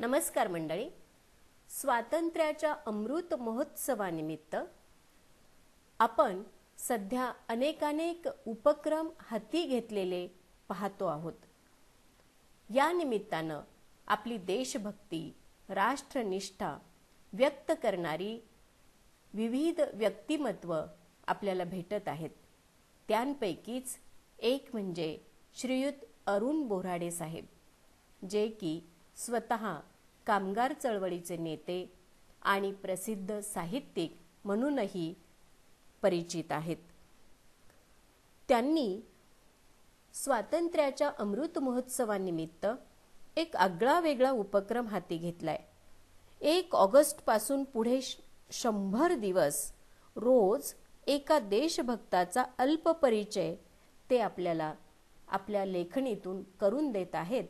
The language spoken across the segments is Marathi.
नमस्कार मंडळी स्वातंत्र्याच्या अमृत महोत्सवानिमित्त आपण सध्या अनेकानेक उपक्रम हाती घेतलेले पाहतो आहोत या निमित्तानं आपली देशभक्ती राष्ट्रनिष्ठा व्यक्त करणारी विविध व्यक्तिमत्व आपल्याला भेटत आहेत त्यांपैकीच एक म्हणजे श्रीयुत अरुण बोराडे साहेब जे की स्वत कामगार चळवळीचे नेते आणि प्रसिद्ध साहित्यिक म्हणूनही परिचित आहेत त्यांनी स्वातंत्र्याच्या अमृत महोत्सवानिमित्त एक आगळा वेगळा उपक्रम हाती घेतलाय एक ऑगस्टपासून पुढे शंभर दिवस रोज एका देशभक्ताचा अल्प परिचय ते आपल्याला आपल्या लेखणीतून करून देत आहेत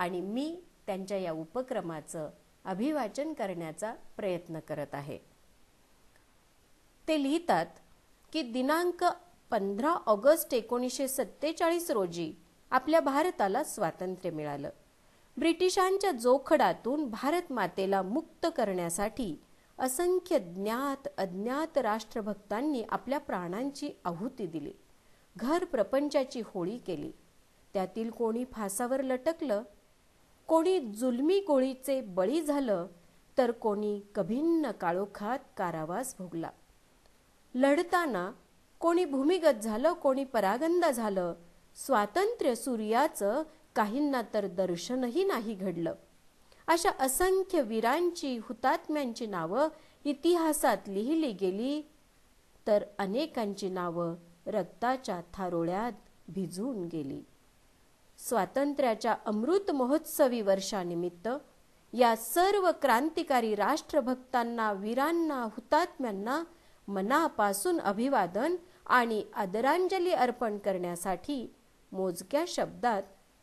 आणि मी त्यांच्या या उपक्रमाचं अभिवाचन करण्याचा प्रयत्न करत आहे ते लिहितात की दिनांक पंधरा ऑगस्ट एकोणीसशे सत्तेचाळीस रोजी आपल्या भारताला स्वातंत्र्य मिळालं ब्रिटिशांच्या जोखडातून भारत मातेला मुक्त करण्यासाठी असंख्य ज्ञात अज्ञात राष्ट्रभक्तांनी आपल्या प्राणांची आहुती दिली घर प्रपंचाची होळी केली त्यातील कोणी फासावर लटकलं कोणी जुलमी गोळीचे बळी झालं तर कोणी कभिन्न काळोखात कारावास भोगला लढताना कोणी भूमिगत झालं कोणी परागंद झालं स्वातंत्र्य सूर्याचं काहींना तर दर्शनही नाही घडलं अशा असंख्य वीरांची हुतात्म्यांची नावं इतिहासात लिहिली गेली तर अनेकांची नावं रक्ताच्या थारोळ्यात भिजून गेली स्वातंत्र्याच्या अमृत महोत्सवी वर्षानिमित्त या सर्व क्रांतिकारी राष्ट्रभक्तांना वीरांना हुतात्म्यांना मनापासून अभिवादन आणि आदरांजली अर्पण करण्यासाठी मोजक्या शब्दात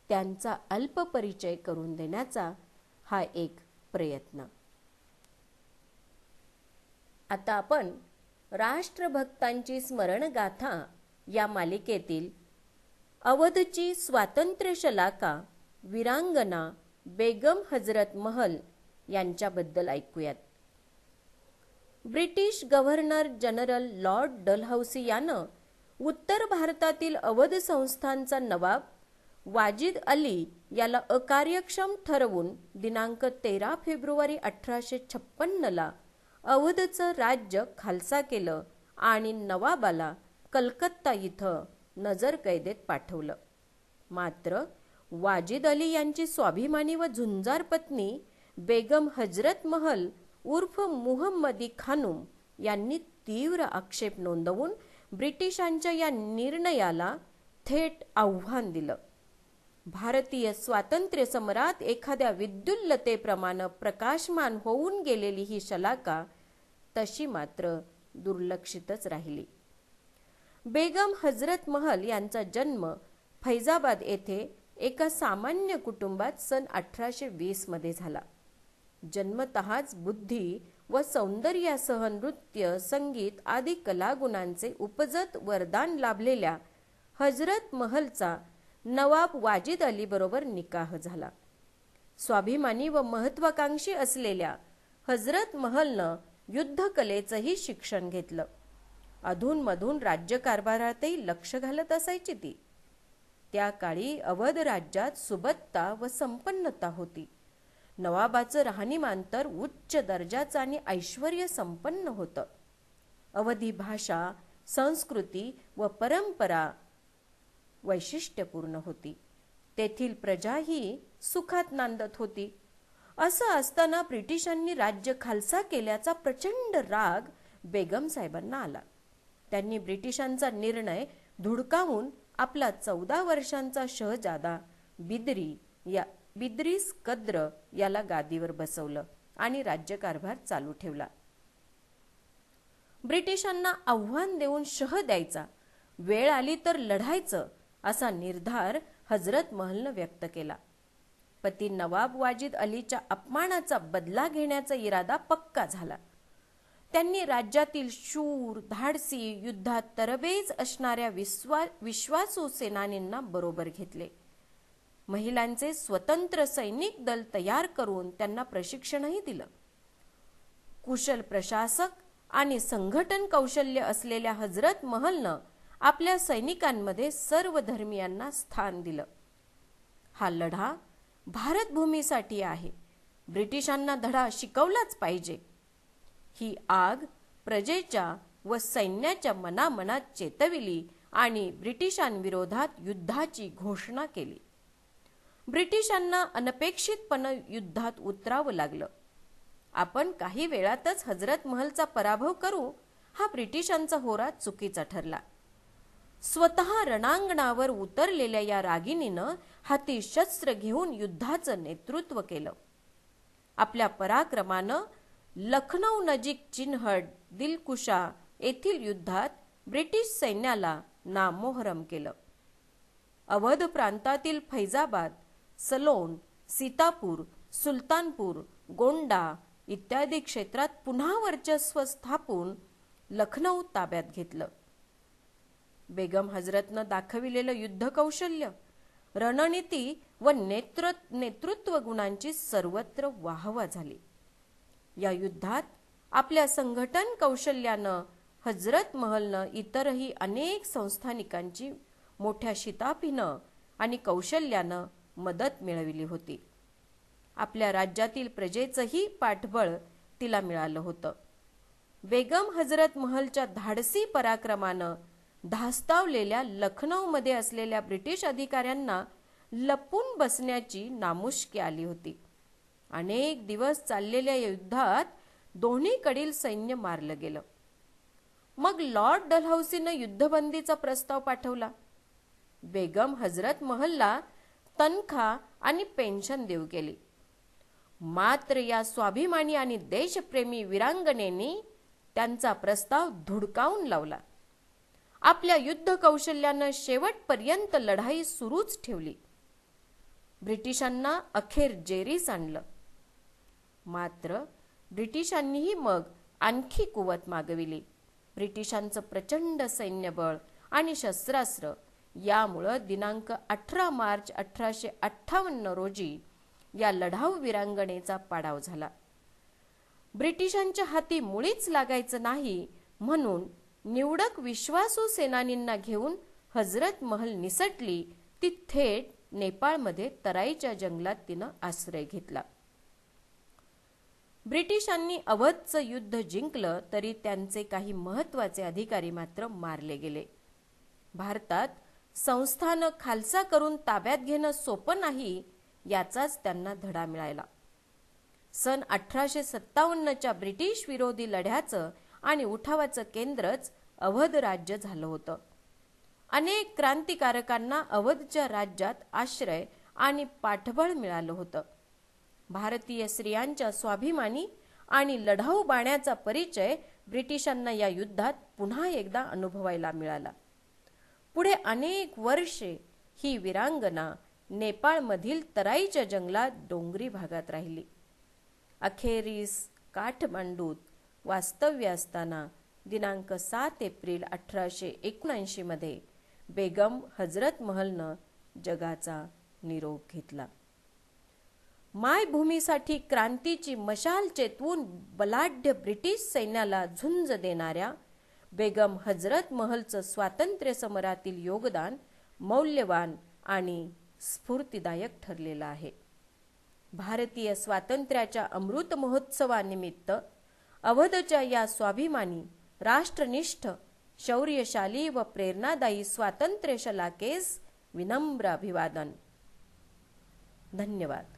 त्यांचा अल्प परिचय करून देण्याचा हा एक प्रयत्न आता आपण राष्ट्रभक्तांची स्मरणगाथा या मालिकेतील अवधची स्वातंत्र्य शलाका वीरांगना बेगम हजरत महल यांच्याबद्दल ऐकूयात British governor general Lord Dalhousie यानं उत्तर भारतातील अवध संस्थांचा नवाब वाजिद अली याला अकार्यक्षम ठरवून दिनांक तेरा फेब्रुवारी अठराशे छप्पन्नला अवधचं राज्य खालसा केलं आणि नवाबाला कलकत्ता इथं नजरकैदेत पाठवलं मात्र वाजिद अली यांची स्वाभिमानी व झुंजार पत्नी बेगम हजरत महल उर्फ मुहम्मदी खानुम यांनी तीव्र आक्षेप नोंदवून ब्रिटिशांच्या या निर्णयाला थेट आव्हान दिलं भारतीय स्वातंत्र्य समरात एखाद्या विद्युल्लतेप्रमाणे प्रकाशमान होऊन गेलेली ही शलाका तशी मात्र दुर्लक्षितच राहिली बेगम हजरत महल यांचा जन्म फैजाबाद येथे एका सामान्य कुटुंबात सन अठराशे वीसमध्ये झाला जन्मतःच बुद्धी व सौंदर्यासह नृत्य संगीत आदी कलागुणांचे उपजत वरदान लाभलेल्या हजरत महलचा नवाब वाजिद अली बरोबर निकाह झाला स्वाभिमानी व महत्वाकांक्षी असलेल्या हजरत महलनं युद्धकलेचंही शिक्षण घेतलं अधूनमधून राज्यकारभारातही लक्ष घालत असायची ती त्या काळी अवध राज्यात सुबत्ता व संपन्नता होती नवाबाचं राहणीमान तर उच्च दर्जाचं आणि ऐश्वर संपन्न होतं अवधी भाषा संस्कृती व परंपरा वैशिष्ट्यपूर्ण होती तेथील प्रजा ही सुखात नांदत होती असं असताना ब्रिटिशांनी राज्य खालसा केल्याचा प्रचंड राग बेगम साहेबांना आला त्यांनी ब्रिटिशांचा निर्णय धुडकावून आपला चौदा वर्षांचा शहजादा बिद्री या बिद्रीस कद्र याला गादीवर बसवलं आणि राज्यकारभार चालू ठेवला ब्रिटिशांना आव्हान देऊन शह द्यायचा वेळ आली तर लढायचं असा निर्धार हजरत महलनं व्यक्त केला पती नवाब वाजिद अलीच्या अपमानाचा बदला घेण्याचा इरादा पक्का झाला त्यांनी राज्यातील शूर धाडसी युद्धात तरबेज असणाऱ्या विश्वा विश्वासू सेनानींना बरोबर घेतले महिलांचे स्वतंत्र सैनिक दल तयार करून त्यांना प्रशिक्षणही दिलं कुशल प्रशासक आणि संघटन कौशल्य असलेल्या हजरत महलनं आपल्या सैनिकांमध्ये सर्व धर्मियांना स्थान दिलं हा लढा भारतभूमीसाठी आहे ब्रिटिशांना धडा शिकवलाच पाहिजे ही आग प्रजेच्या व सैन्याच्या मनामनात चेतविली आणि ब्रिटिशांविरोधात युद्धाची घोषणा केली ब्रिटिशांना अनपेक्षितपणे युद्धात उतरावं लागलं आपण काही वेळातच हजरत महलचा पराभव करू हा ब्रिटिशांचा होरा चुकीचा ठरला स्वतः रणांगणावर उतरलेल्या या रागिणीनं हाती शस्त्र घेऊन युद्धाचं नेतृत्व केलं आपल्या पराक्रमानं लखनौ नजीक चिन्हड दिलकुशा येथील युद्धात ब्रिटिश सैन्याला नामोहरम केलं अवध प्रांतातील फैजाबाद सलोन सीतापूर सुलतानपूर गोंडा इत्यादी क्षेत्रात पुन्हा वर्चस्व स्थापून लखनौ ताब्यात घेतलं बेगम हजरतनं दाखविलेलं युद्ध कौशल्य रणनीती व नेतृत्व गुणांची सर्वत्र वाहवा झाली या युद्धात आपल्या संघटन कौशल्यानं हजरत महलनं इतरही अनेक संस्थानिकांची मोठ्या शिताफीनं आणि कौशल्यानं मदत मिळविली होती आपल्या राज्यातील प्रजेचंही पाठबळ तिला मिळालं होतं बेगम हजरत महलच्या धाडसी पराक्रमानं धास्तावलेल्या लखनौमध्ये असलेल्या ब्रिटिश अधिकाऱ्यांना लपून बसण्याची नामुष्की आली होती अनेक दिवस चाललेल्या युद्धात दोन्हीकडील सैन्य मारलं गेलं मग लॉर्ड डलहौसीनं युद्धबंदीचा प्रस्ताव पाठवला बेगम हजरत महलला तनखा आणि पेन्शन देऊ केली मात्र या स्वाभिमानी आणि देशप्रेमी वीरांगणे त्यांचा प्रस्ताव धुडकावून लावला आपल्या युद्ध कौशल्यानं शेवटपर्यंत लढाई सुरूच ठेवली ब्रिटिशांना अखेर जेरीस आणलं मात्र ब्रिटिशांनीही मग आणखी कुवत मागविली ब्रिटिशांचं प्रचंड सैन्यबळ आणि शस्त्रास्त्र यामुळं दिनांक अठरा मार्च अठराशे अठ्ठावन्न रोजी या लढाऊ विरांगणेचा पाडाव झाला ब्रिटिशांच्या हाती मुळीच लागायचं नाही म्हणून निवडक विश्वासू सेनानींना घेऊन हजरत महल निसटली ती थेट नेपाळमध्ये तराईच्या जंगलात तिनं आश्रय घेतला ब्रिटिशांनी अवधचं युद्ध जिंकलं तरी त्यांचे काही महत्त्वाचे अधिकारी मात्र मारले गेले भारतात संस्थानं खालसा करून ताब्यात घेणं सोपं नाही याचाच त्यांना धडा मिळाला सन अठराशे सत्तावन्नच्या ब्रिटिश विरोधी लढ्याचं आणि उठावाचं केंद्रच अवध राज्य झालं होतं अनेक क्रांतिकारकांना अवधच्या राज्यात आश्रय आणि पाठबळ मिळालं होतं भारतीय स्त्रियांच्या स्वाभिमानी आणि लढाऊ बाण्याचा परिचय ब्रिटिशांना या युद्धात पुन्हा एकदा अनुभवायला मिळाला पुढे अनेक वर्षे ही विरांगना नेपाळमधील तराईच्या जंगलात डोंगरी भागात राहिली अखेरीस काठमांडूत वास्तव्य असताना दिनांक सात एप्रिल अठराशे एकोणऐंशीमध्ये बेगम हजरत महलनं जगाचा निरोप घेतला मायभूमीसाठी क्रांतीची मशाल चेतवून बलाढ्य ब्रिटिश सैन्याला झुंज देणाऱ्या बेगम हजरत महलचं स्वातंत्र्य समरातील योगदान मौल्यवान आणि स्फूर्तीदायक ठरलेलं आहे भारतीय स्वातंत्र्याच्या अमृत महोत्सवानिमित्त अवधच्या या स्वाभिमानी राष्ट्रनिष्ठ शौर्यशाली व प्रेरणादायी स्वातंत्र्य शलाकेस विनम्र अभिवादन धन्यवाद